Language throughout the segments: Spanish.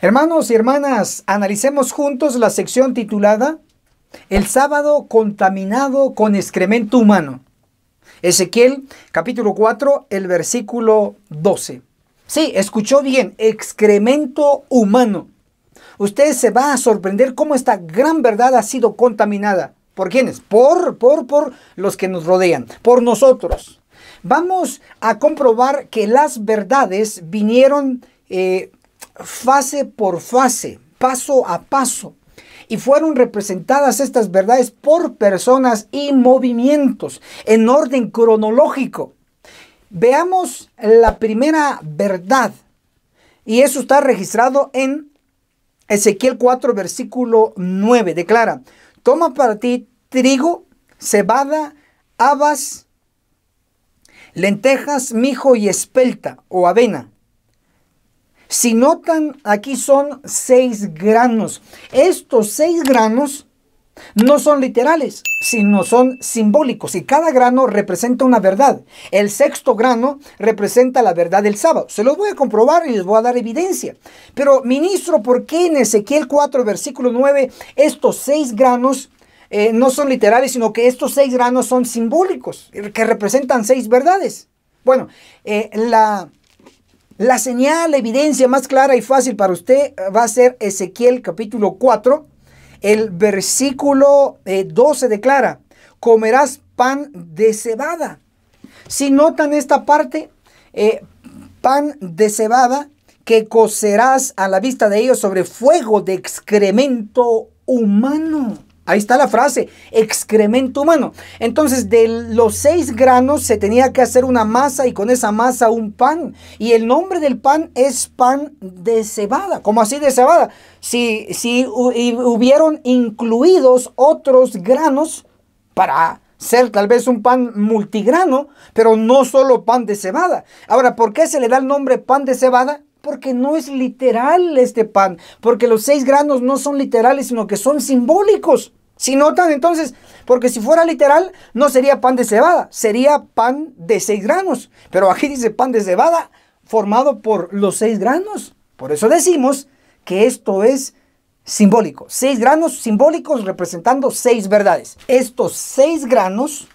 Hermanos y hermanas, analicemos juntos la sección titulada El sábado contaminado con excremento humano. Ezequiel capítulo 4, el versículo 12. Sí, escuchó bien, excremento humano. Ustedes se va a sorprender cómo esta gran verdad ha sido contaminada. ¿Por quiénes? Por, por, por los que nos rodean, por nosotros. Vamos a comprobar que las verdades vinieron eh, fase por fase, paso a paso. Y fueron representadas estas verdades por personas y movimientos en orden cronológico. Veamos la primera verdad. Y eso está registrado en Ezequiel 4, versículo 9. Declara, toma para ti trigo, cebada, habas, lentejas, mijo y espelta o avena si notan, aquí son seis granos. Estos seis granos no son literales, sino son simbólicos y cada grano representa una verdad. El sexto grano representa la verdad del sábado. Se los voy a comprobar y les voy a dar evidencia. Pero ministro, ¿por qué en Ezequiel 4, versículo 9, estos seis granos eh, no son literales, sino que estos seis granos son simbólicos, que representan seis verdades? Bueno, eh, la la señal, la evidencia más clara y fácil para usted eh, va a ser Ezequiel capítulo 4. El versículo 12 eh, declara, comerás pan de cebada. Si notan esta parte, eh, pan de cebada que cocerás a la vista de ellos sobre fuego de excremento humano. Ahí está la frase, excremento humano. Entonces, de los seis granos se tenía que hacer una masa y con esa masa un pan. Y el nombre del pan es pan de cebada. como así de cebada? Si, si hubieron incluidos otros granos para ser tal vez un pan multigrano, pero no solo pan de cebada. Ahora, ¿por qué se le da el nombre pan de cebada? porque no es literal este pan, porque los seis granos no son literales, sino que son simbólicos. Si notan, entonces, porque si fuera literal, no sería pan de cebada, sería pan de seis granos. Pero aquí dice pan de cebada formado por los seis granos. Por eso decimos que esto es simbólico. Seis granos simbólicos representando seis verdades. Estos seis granos,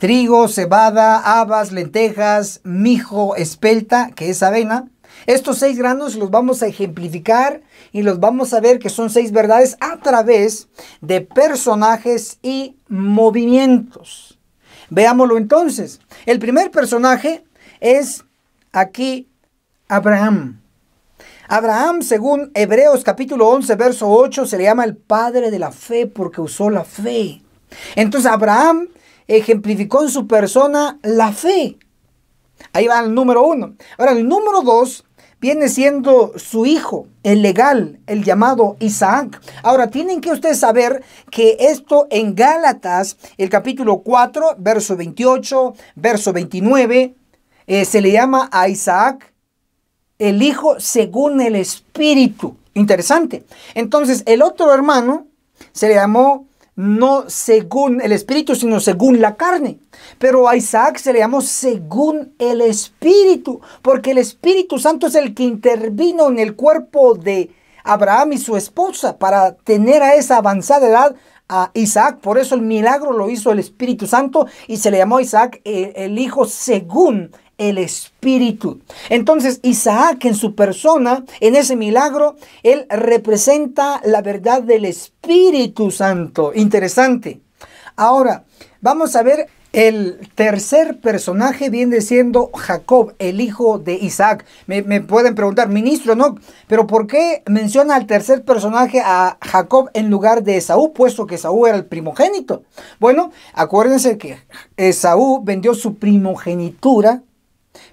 trigo, cebada, habas, lentejas, mijo, espelta, que es avena, estos seis granos los vamos a ejemplificar y los vamos a ver que son seis verdades a través de personajes y movimientos. Veámoslo entonces. El primer personaje es aquí Abraham. Abraham, según Hebreos capítulo 11, verso 8, se le llama el padre de la fe porque usó la fe. Entonces Abraham ejemplificó en su persona la fe. Ahí va el número uno. Ahora, el número dos viene siendo su hijo, el legal, el llamado Isaac. Ahora, tienen que ustedes saber que esto en Gálatas, el capítulo 4, verso 28, verso 29, eh, se le llama a Isaac el hijo según el espíritu. Interesante. Entonces, el otro hermano se le llamó no según el espíritu, sino según la carne. Pero a Isaac se le llamó según el espíritu, porque el Espíritu Santo es el que intervino en el cuerpo de Abraham y su esposa para tener a esa avanzada edad a Isaac. Por eso el milagro lo hizo el Espíritu Santo y se le llamó Isaac el, eh, el hijo según el espíritu. Entonces Isaac en su persona, en ese milagro, él representa la verdad del Espíritu Santo. Interesante. Ahora, vamos a ver el tercer personaje viene siendo Jacob, el hijo de Isaac. Me, pueden preguntar, ministro, ¿no? Pero ¿por qué menciona al tercer personaje a Jacob en lugar de Esaú, puesto que Esaú era el primogénito? Bueno, acuérdense que Esaú vendió su primogenitura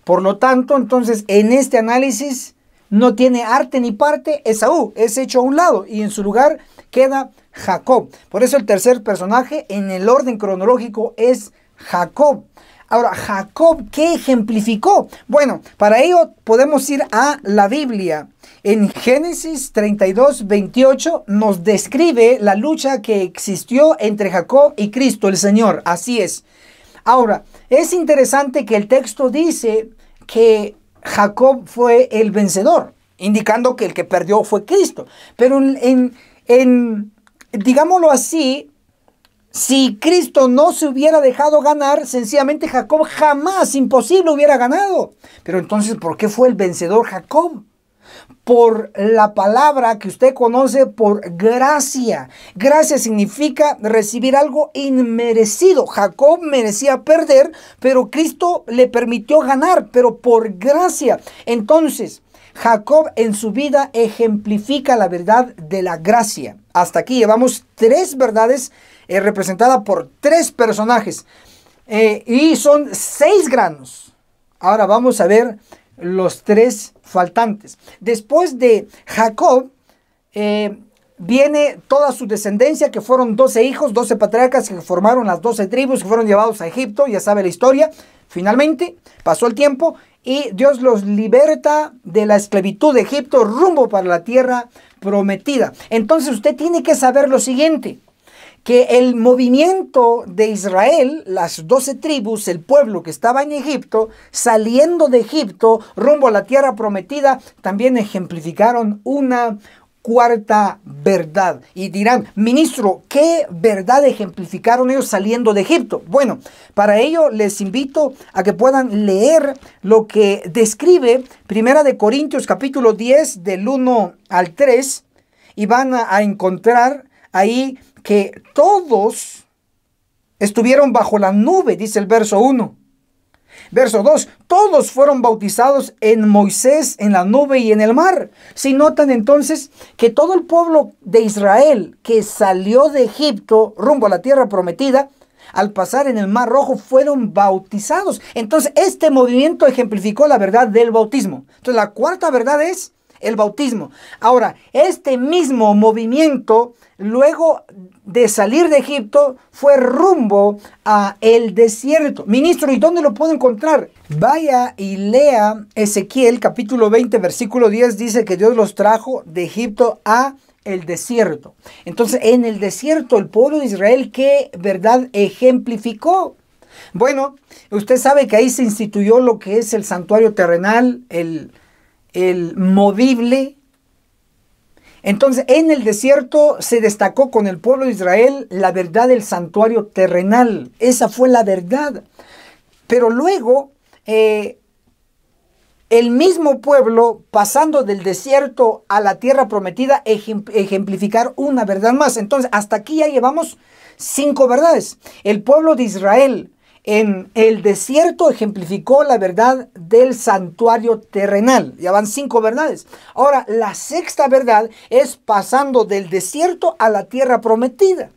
por lo tanto, entonces, en este análisis no tiene arte ni parte Esaú, es hecho a un lado y en su lugar queda Jacob. Por eso el tercer personaje en el orden cronológico es Jacob. Ahora, Jacob, ¿qué ejemplificó? Bueno, para ello podemos ir a la Biblia. En Génesis 32, 28 nos describe la lucha que existió entre Jacob y Cristo el Señor. Así es. Ahora, es interesante que el texto dice que Jacob fue el vencedor, indicando que el que perdió fue Cristo. Pero en, digámoslo así, si Cristo no se hubiera dejado ganar, sencillamente Jacob jamás, imposible, hubiera ganado. Pero entonces, ¿por qué fue el vencedor Jacob? por la palabra que usted conoce por gracia. Gracia significa recibir algo inmerecido. Jacob merecía perder, pero Cristo le permitió ganar, pero por gracia. Entonces, Jacob en su vida ejemplifica la verdad de la gracia. Hasta aquí llevamos tres verdades eh, representadas por tres personajes. Eh, y son seis granos. Ahora vamos a ver los tres faltantes. Después de Jacob, eh, viene toda su descendencia, que fueron 12 hijos, 12 patriarcas que formaron las 12 tribus, que fueron llevados a Egipto, ya sabe la historia. Finalmente, pasó el tiempo y Dios los liberta de la esclavitud de Egipto rumbo para la tierra prometida. Entonces usted tiene que saber lo siguiente que el movimiento de Israel, las doce tribus, el pueblo que estaba en Egipto, saliendo de Egipto rumbo a la tierra prometida, también ejemplificaron una cuarta verdad. Y dirán, ministro, ¿qué verdad ejemplificaron ellos saliendo de Egipto? Bueno, para ello les invito a que puedan leer lo que describe Primera de Corintios capítulo 10 del 1 al 3 y van a, a encontrar ahí que todos estuvieron bajo la nube, dice el verso 1. Verso 2, todos fueron bautizados en Moisés, en la nube y en el mar. Si notan entonces que todo el pueblo de Israel que salió de Egipto rumbo a la tierra prometida, al pasar en el Mar Rojo fueron bautizados. Entonces, este movimiento ejemplificó la verdad del bautismo. Entonces, la cuarta verdad es el bautismo. Ahora, este mismo movimiento, luego de salir de Egipto, fue rumbo a el desierto. Ministro, ¿y dónde lo puedo encontrar? Vaya y lea Ezequiel capítulo 20, versículo 10, dice que Dios los trajo de Egipto a el desierto. Entonces, en el desierto, el pueblo de Israel, ¿qué verdad ejemplificó? Bueno, usted sabe que ahí se instituyó lo que es el santuario terrenal, el el movible. Entonces, en el desierto se destacó con el pueblo de Israel la verdad del santuario terrenal. Esa fue la verdad. Pero luego, eh, el mismo pueblo, pasando del desierto a la tierra prometida, ejemplificar una verdad más. Entonces, hasta aquí ya llevamos cinco verdades. El pueblo de Israel en el desierto ejemplificó la verdad del santuario terrenal. Ya van cinco verdades. Ahora, la sexta verdad es pasando del desierto a la tierra prometida.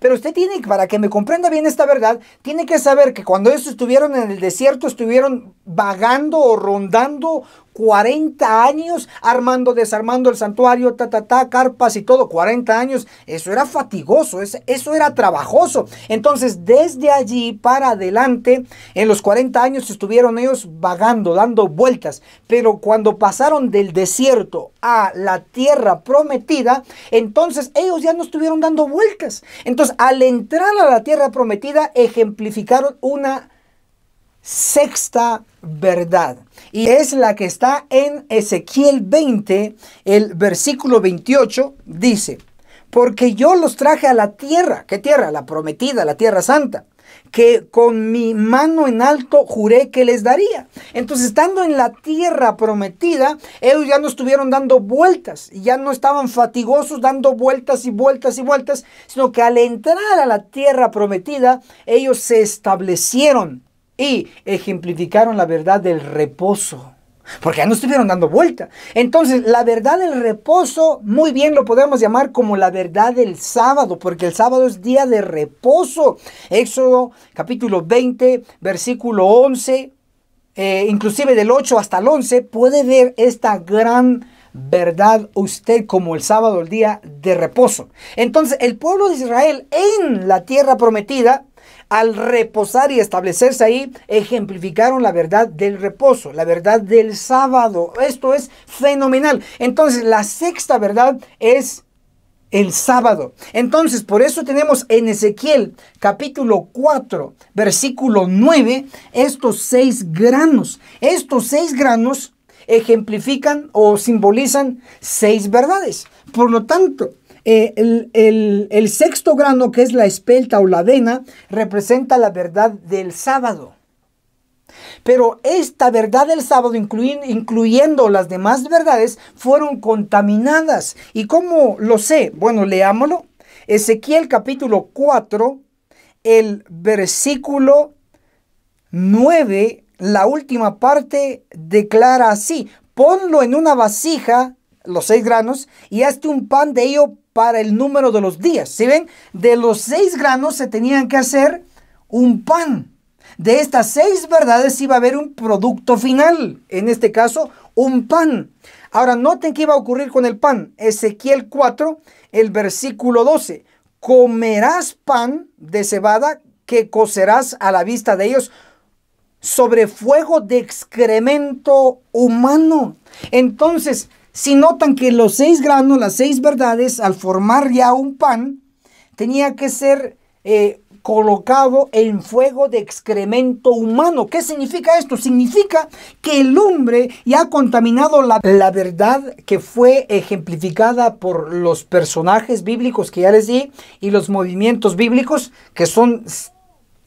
Pero usted tiene, para que me comprenda bien esta verdad, tiene que saber que cuando ellos estuvieron en el desierto, estuvieron vagando o rondando 40 años armando, desarmando el santuario, ta, ta, ta, carpas y todo, 40 años. Eso era fatigoso, eso era trabajoso. Entonces, desde allí para adelante, en los 40 años estuvieron ellos vagando, dando vueltas. Pero cuando pasaron del desierto a la tierra prometida, entonces ellos ya no estuvieron dando vueltas. Entonces, al entrar a la tierra prometida, ejemplificaron una sexta verdad. Y es la que está en Ezequiel 20, el versículo 28, dice, porque yo los traje a la tierra, ¿qué tierra? La prometida, la tierra santa, que con mi mano en alto juré que les daría. Entonces, estando en la tierra prometida, ellos ya no estuvieron dando vueltas, ya no estaban fatigosos dando vueltas y vueltas y vueltas, sino que al entrar a la tierra prometida, ellos se establecieron y ejemplificaron la verdad del reposo. Porque ya no estuvieron dando vuelta. Entonces, la verdad del reposo, muy bien lo podemos llamar como la verdad del sábado, porque el sábado es día de reposo. Éxodo capítulo 20, versículo 11, eh, inclusive del 8 hasta el 11, puede ver esta gran verdad usted como el sábado, el día de reposo. Entonces, el pueblo de Israel en la tierra prometida al reposar y establecerse ahí, ejemplificaron la verdad del reposo, la verdad del sábado. Esto es fenomenal. Entonces, la sexta verdad es el sábado. Entonces, por eso tenemos en Ezequiel capítulo 4, versículo 9, estos seis granos. Estos seis granos ejemplifican o simbolizan seis verdades. Por lo tanto, eh, el, el sexto grano, que es la espelta o la avena, representa la verdad del sábado. Pero esta verdad del sábado, incluyendo las demás verdades, fueron contaminadas. ¿Y cómo lo sé? Bueno, leámoslo. Ezequiel capítulo 4, el versículo 9, la última parte declara así, ponlo en una vasija, los seis granos, y hazte un pan de ello para el número de los días. Si ven, de los seis granos se tenían que hacer un pan. De estas seis verdades iba a haber un producto final, en este caso, un pan. Ahora, noten qué iba a ocurrir con el pan. Ezequiel 4, el versículo 12. Comerás pan de cebada que cocerás a la vista de ellos sobre fuego de excremento humano. Entonces, si notan que los seis granos, las seis verdades, al formar ya un pan, tenía que ser eh, colocado en fuego de excremento humano. ¿Qué significa esto? Significa que el hombre ya ha contaminado la, la, verdad que fue ejemplificada por los personajes bíblicos que ya les di y los movimientos bíblicos, que son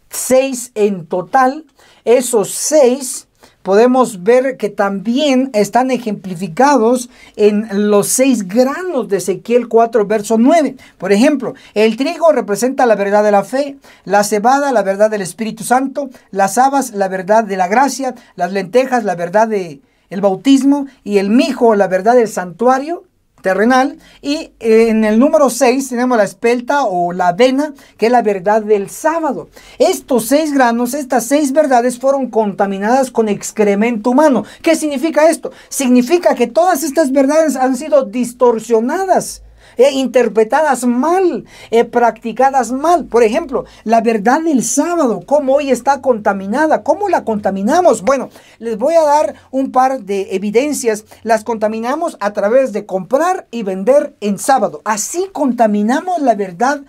seis en total. Esos seis podemos ver que también están ejemplificados en los seis granos de Ezequiel 4, verso 9. Por ejemplo, el trigo representa la verdad de la fe, la cebada la verdad del Espíritu Santo, las habas la verdad de la gracia, las lentejas la verdad de el bautismo y el mijo la verdad del santuario terrenal. Y eh, en el número 6 tenemos la espelta o la avena, que es la verdad del sábado. Estos seis granos, estas seis verdades fueron contaminadas con excremento humano. ¿Qué significa esto? Significa que todas estas verdades han sido distorsionadas eh, interpretadas mal, eh, practicadas mal. Por ejemplo, la verdad del sábado, cómo hoy está contaminada, cómo la contaminamos. Bueno, les voy a dar un par de evidencias. Las contaminamos a través de comprar y vender en sábado. Así contaminamos la verdad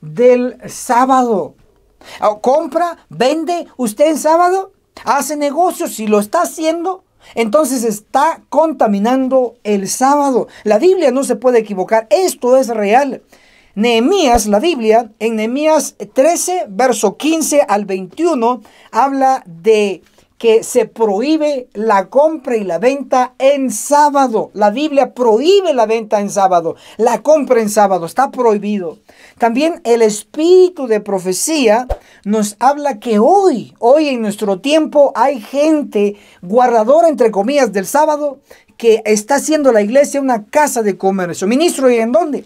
del sábado. Ah, compra, vende usted en sábado, hace negocios, si lo está haciendo, entonces está contaminando el sábado. La Biblia no se puede equivocar, esto es real. Nehemías, la Biblia, en Nehemías 13, verso 15 al 21, habla de que se prohíbe la compra y la venta en sábado. La Biblia prohíbe la venta en sábado, la compra en sábado, está prohibido. También el espíritu de profecía nos habla que hoy, hoy en nuestro tiempo hay gente guardadora, entre comillas, del sábado que está haciendo la iglesia una casa de comercio. Ministro, ¿y en dónde?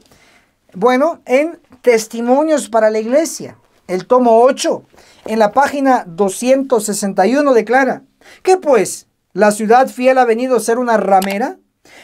Bueno, en testimonios para la iglesia el tomo 8, en la página 261 declara, que pues la ciudad fiel ha venido a ser una ramera,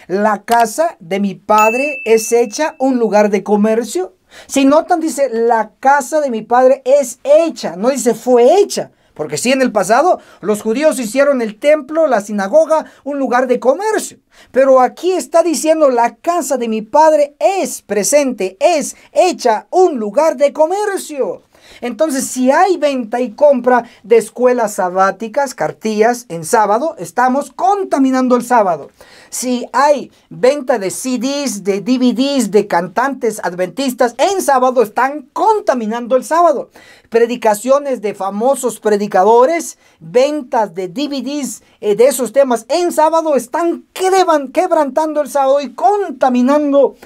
la casa de mi padre es hecha un lugar de comercio. Si notan, dice, la casa de mi padre es hecha, no dice fue hecha. Porque si en el pasado los judíos hicieron el templo, la sinagoga, un lugar de comercio. Pero aquí está diciendo la casa de mi padre es presente, es hecha un lugar de comercio. Entonces, si hay venta y compra de escuelas sabáticas, cartillas, en sábado, estamos contaminando el sábado. Si hay venta de CDs, de DVDs, de cantantes adventistas, en sábado están contaminando el sábado. Predicaciones de famosos predicadores, ventas de DVDs eh, de esos temas en sábado están quebrantando el sábado y contaminando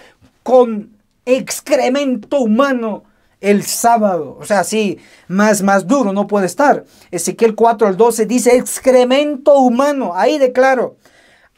con excremento humano el sábado. O sea, sí, más, más duro no puede estar. Ezequiel 4 al 12 dice excremento humano. Ahí declaro.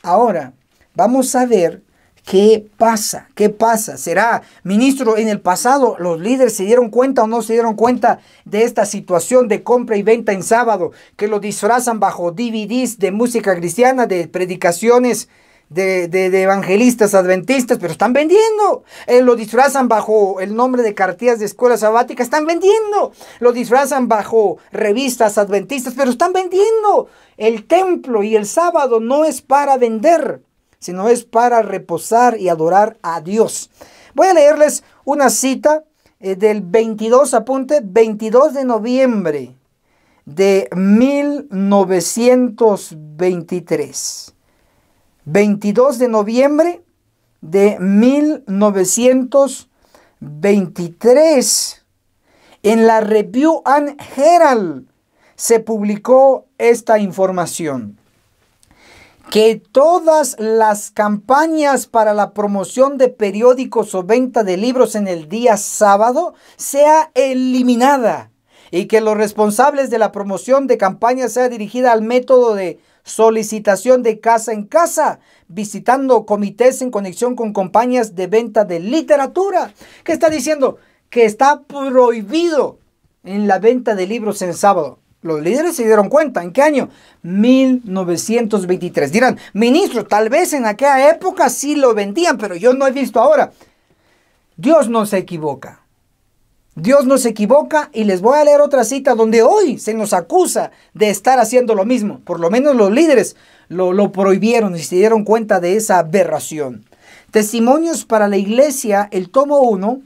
Ahora, vamos a ver qué pasa. ¿Qué pasa? ¿Será, ministro, en el pasado los líderes se dieron cuenta o no se dieron cuenta de esta situación de compra y venta en sábado, que lo disfrazan bajo DVDs de música cristiana, de predicaciones? de, evangelistas adventistas, pero están vendiendo. Eh, lo disfrazan bajo el nombre de cartillas de escuela sabática, están vendiendo. Lo disfrazan bajo revistas adventistas, pero están vendiendo. El templo y el sábado no es para vender, sino es para reposar y adorar a Dios. Voy a leerles una cita eh, del 22, apunte, 22 de noviembre de 1923. 22 de noviembre de 1923. En la Review and Herald se publicó esta información. Que todas las campañas para la promoción de periódicos o venta de libros en el día sábado sea eliminada y que los responsables de la promoción de campañas sea dirigida al método de solicitación de casa en casa, visitando comités en conexión con compañías de venta de literatura. ¿Qué está diciendo? Que está prohibido en la venta de libros en sábado. Los líderes se dieron cuenta. ¿En qué año? 1923. Dirán, ministro, tal vez en aquella época sí lo vendían, pero yo no he visto ahora. Dios no se equivoca. Dios no se equivoca y les voy a leer otra cita donde hoy se nos acusa de estar haciendo lo mismo. Por lo menos los líderes lo, lo prohibieron y se dieron cuenta de esa aberración. Testimonios para la Iglesia, el tomo 1,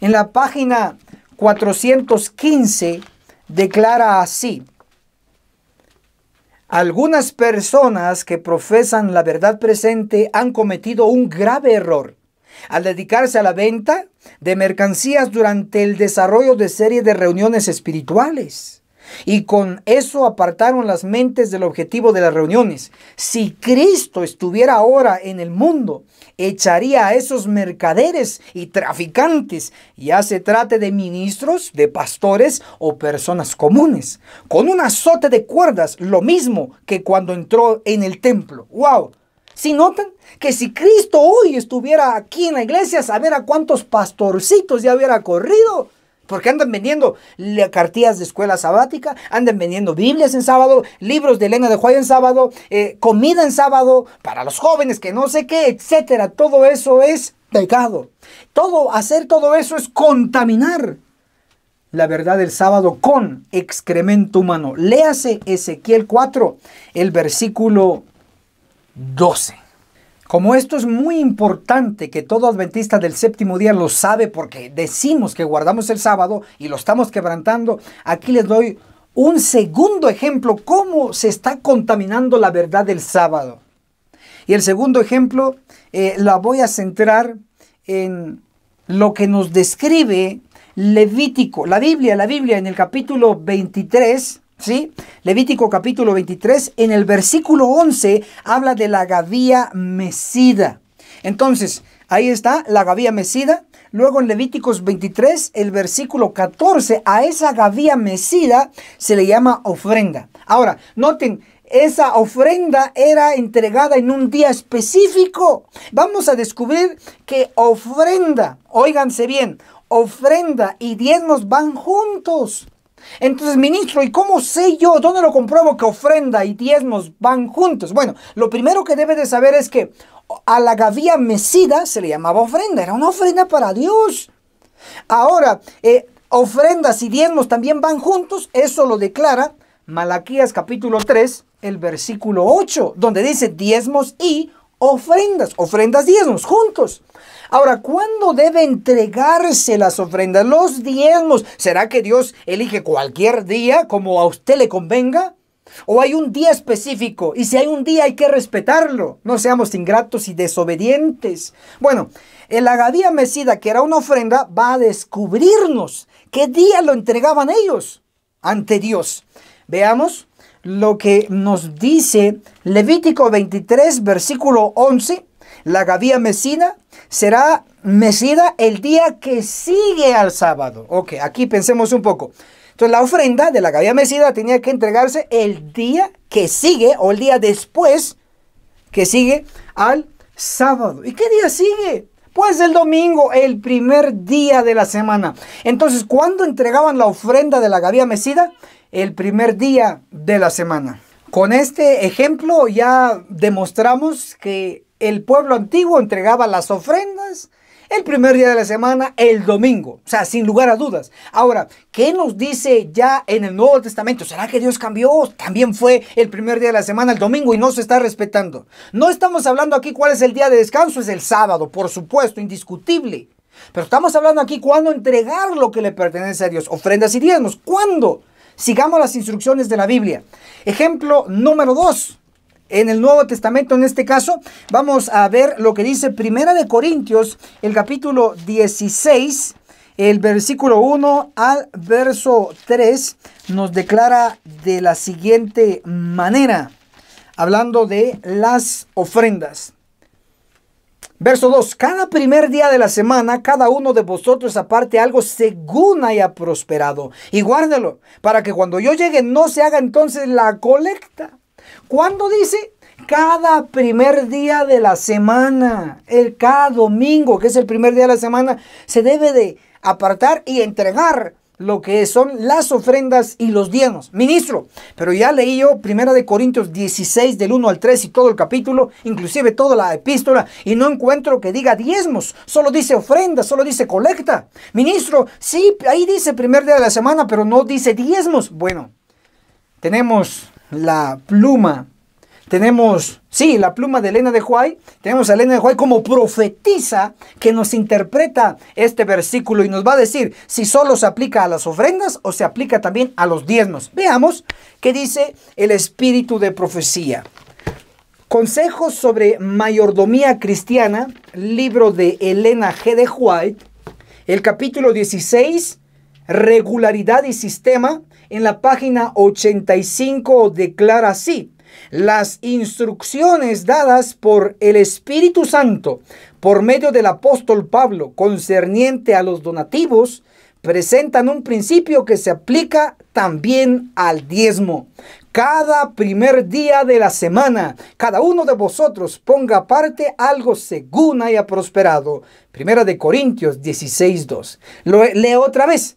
en la página 415, declara así. Algunas personas que profesan la verdad presente han cometido un grave error al dedicarse a la venta de mercancías durante el desarrollo de series de reuniones espirituales. Y con eso apartaron las mentes del objetivo de las reuniones. Si Cristo estuviera ahora en el mundo, echaría a esos mercaderes y traficantes, ya se trate de ministros, de pastores o personas comunes, con un azote de cuerdas, lo mismo que cuando entró en el templo. ¡Wow! Si notan que si Cristo hoy estuviera aquí en la iglesia, saber a cuántos pastorcitos ya hubiera corrido. Porque andan vendiendo cartillas de escuela sabática, andan vendiendo Biblias en sábado, libros de Elena de Juárez en sábado, eh, comida en sábado, para los jóvenes que no sé qué, etcétera. Todo eso es pecado. Todo, hacer todo eso es contaminar la verdad del sábado con excremento humano. Léase Ezequiel 4, el versículo 12. Como esto es muy importante que todo adventista del séptimo día lo sabe porque decimos que guardamos el sábado y lo estamos quebrantando, aquí les doy un segundo ejemplo cómo se está contaminando la verdad del sábado. Y el segundo ejemplo eh, la voy a centrar en lo que nos describe Levítico, la Biblia, la Biblia en el capítulo 23, ¿Sí? Levítico capítulo 23, en el versículo 11, habla de la gavía mesida. Entonces, ahí está la gavía mesida. Luego en Levíticos 23, el versículo 14, a esa gavía mesida se le llama ofrenda. Ahora, noten, esa ofrenda era entregada en un día específico. Vamos a descubrir que ofrenda, óiganse bien, ofrenda y diezmos van juntos. Entonces, ministro, ¿y cómo sé yo? ¿Dónde lo compruebo que ofrenda y diezmos van juntos? Bueno, lo primero que debe de saber es que a la gavía mesida se le llamaba ofrenda, era una ofrenda para Dios. Ahora, eh, ofrendas y diezmos también van juntos, eso lo declara Malaquías capítulo 3, el versículo 8, donde dice diezmos y ofrendas, ofrendas diezmos, juntos. Ahora, ¿cuándo debe entregarse las ofrendas, los diezmos? ¿Será que Dios elige cualquier día como a usted le convenga? ¿O hay un día específico? Y si hay un día hay que respetarlo. No seamos ingratos y desobedientes. Bueno, el agadía mesida, que era una ofrenda, va a descubrirnos qué día lo entregaban ellos ante Dios. Veamos lo que nos dice Levítico 23, versículo 11, la gavía mesida será mesida el día que sigue al sábado. Ok, aquí pensemos un poco. Entonces la ofrenda de la gavía mesida tenía que entregarse el día que sigue o el día después que sigue al sábado. ¿Y qué día sigue? Pues el domingo, el primer día de la semana. Entonces, ¿cuándo entregaban la ofrenda de la gavía mesida? el primer día de la semana. Con este ejemplo ya demostramos que el pueblo antiguo entregaba las ofrendas el primer día de la semana, el domingo. O sea, sin lugar a dudas. Ahora, ¿qué nos dice ya en el Nuevo Testamento? ¿Será que Dios cambió? También fue el primer día de la semana, el domingo, y no se está respetando. No estamos hablando aquí cuál es el día de descanso, es el sábado, por supuesto, indiscutible. Pero estamos hablando aquí cuándo entregar lo que le pertenece a Dios, ofrendas y diezmos. ¿Cuándo? Sigamos las instrucciones de la Biblia. Ejemplo número 2. En el Nuevo Testamento, en este caso, vamos a ver lo que dice Primera de Corintios, el capítulo 16, el versículo 1 al verso 3 nos declara de la siguiente manera, hablando de las ofrendas. Verso 2. Cada primer día de la semana, cada uno de vosotros aparte algo según haya prosperado. Y guárdelo, para que cuando yo llegue no se haga entonces la colecta. ¿Cuándo dice? Cada primer día de la semana, el cada domingo, que es el primer día de la semana, se debe de apartar y entregar lo que son las ofrendas y los diezmos. Ministro, pero ya leí yo Primera de Corintios 16 del 1 al 3 y todo el capítulo, inclusive toda la epístola, y no encuentro que diga diezmos, solo dice ofrenda, solo dice colecta. Ministro, sí, ahí dice primer día de la semana, pero no dice diezmos. Bueno, tenemos la pluma tenemos, sí, la pluma de Elena de Huay. Tenemos a Elena de Huay como profetisa que nos interpreta este versículo y nos va a decir si solo se aplica a las ofrendas o se aplica también a los diezmos. Veamos qué dice el espíritu de profecía. Consejos sobre mayordomía cristiana, libro de Elena G. de White, el capítulo 16, regularidad y sistema, en la página 85 declara así las instrucciones dadas por el Espíritu Santo por medio del apóstol Pablo concerniente a los donativos presentan un principio que se aplica también al diezmo. Cada primer día de la semana, cada uno de vosotros ponga aparte algo según haya prosperado. Primera de Corintios 16.2. Leo otra vez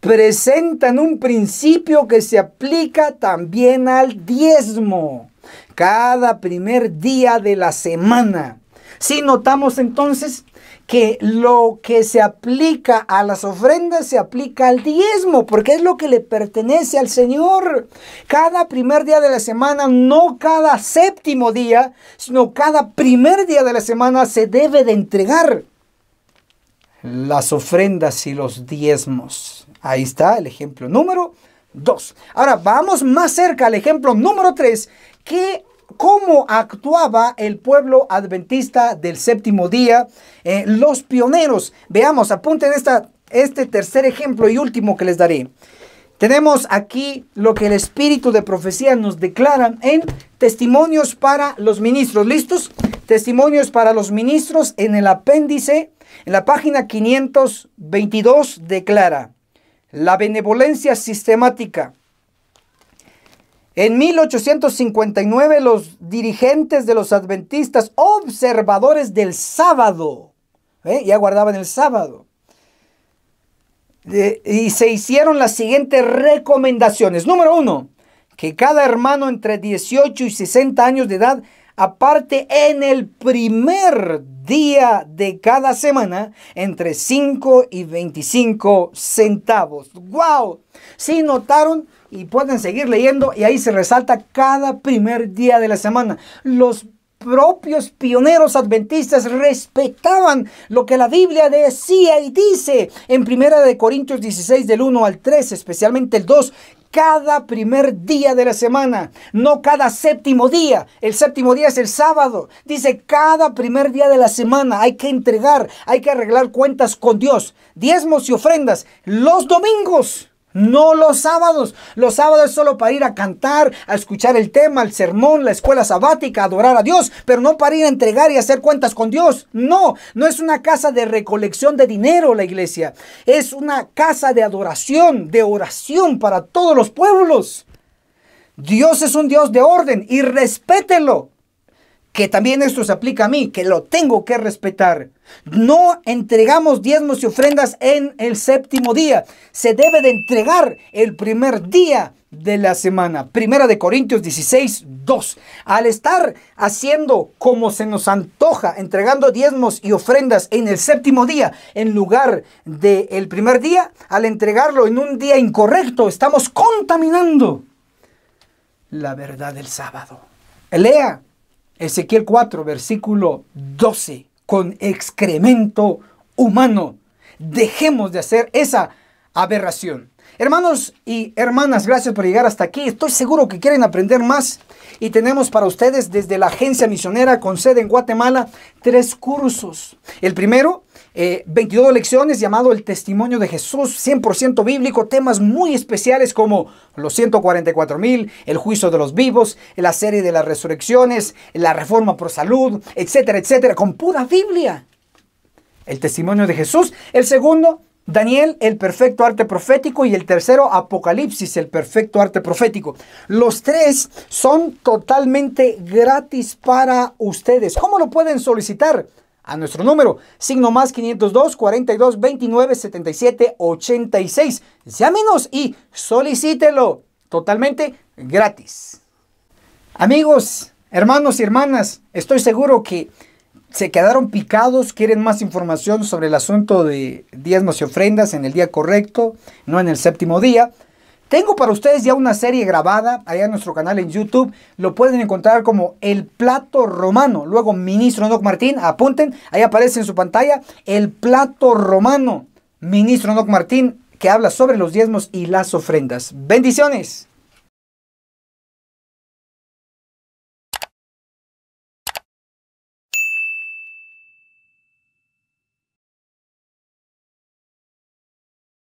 presentan un principio que se aplica también al diezmo, cada primer día de la semana. Si notamos entonces que lo que se aplica a las ofrendas se aplica al diezmo, porque es lo que le pertenece al Señor. Cada primer día de la semana, no cada séptimo día, sino cada primer día de la semana se debe de entregar las ofrendas y los diezmos. Ahí está el ejemplo número 2. Ahora vamos más cerca al ejemplo número 3, que cómo actuaba el pueblo adventista del séptimo día, eh, los pioneros. Veamos, apunten esta, este tercer ejemplo y último que les daré. Tenemos aquí lo que el espíritu de profecía nos declara en testimonios para los ministros. ¿Listos? Testimonios para los ministros en el apéndice, en la página 522 declara la benevolencia sistemática. En 1859 los dirigentes de los adventistas, observadores del sábado, ¿eh? ya guardaban el sábado, eh, y se hicieron las siguientes recomendaciones. Número uno, que cada hermano entre 18 y 60 años de edad Aparte, en el primer día de cada semana, entre 5 y 25 centavos. ¡Wow! Si ¿Sí notaron, y pueden seguir leyendo, y ahí se resalta cada primer día de la semana. Los propios pioneros adventistas respetaban lo que la Biblia decía y dice en Primera de Corintios 16 del 1 al 3, especialmente el 2, cada primer día de la semana, no cada séptimo día. El séptimo día es el sábado. Dice cada primer día de la semana hay que entregar, hay que arreglar cuentas con Dios. Diezmos y ofrendas los domingos. No los sábados. Los sábados es solo para ir a cantar, a escuchar el tema, el sermón, la escuela sabática, adorar a Dios, pero no para ir a entregar y hacer cuentas con Dios. No, no es una casa de recolección de dinero la iglesia. Es una casa de adoración, de oración para todos los pueblos. Dios es un Dios de orden y respételo que también esto se aplica a mí, que lo tengo que respetar. No entregamos diezmos y ofrendas en el séptimo día. Se debe de entregar el primer día de la semana. Primera de Corintios 16, 2. Al estar haciendo como se nos antoja, entregando diezmos y ofrendas en el séptimo día, en lugar del primer día, al entregarlo en un día incorrecto, estamos contaminando la verdad del sábado. Elea Ezequiel 4, versículo 12, con excremento humano. Dejemos de hacer esa aberración. Hermanos y hermanas, gracias por llegar hasta aquí. Estoy seguro que quieren aprender más y tenemos para ustedes desde la agencia misionera con sede en Guatemala tres cursos. El primero 22 eh, lecciones llamado El Testimonio de Jesús, 100% bíblico, temas muy especiales como los 144 mil, el juicio de los vivos, la serie de las resurrecciones, la reforma por salud, etcétera, etcétera, con pura Biblia. El Testimonio de Jesús. El segundo, Daniel, el perfecto arte profético, y el tercero, Apocalipsis, el perfecto arte profético. Los tres son totalmente gratis para ustedes. ¿Cómo lo pueden solicitar? a nuestro número, signo más 502 42 29 77 86. Llámenos y solicítelo totalmente gratis. Amigos, hermanos y hermanas, estoy seguro que se quedaron picados, quieren más información sobre el asunto de diezmos y ofrendas en el día correcto, no en el séptimo día. Tengo para ustedes ya una serie grabada allá en nuestro canal en YouTube. Lo pueden encontrar como El Plato Romano. Luego, Ministro Noc Martín, apunten, ahí aparece en su pantalla El Plato Romano. Ministro Noc Martín, que habla sobre los diezmos y las ofrendas. Bendiciones.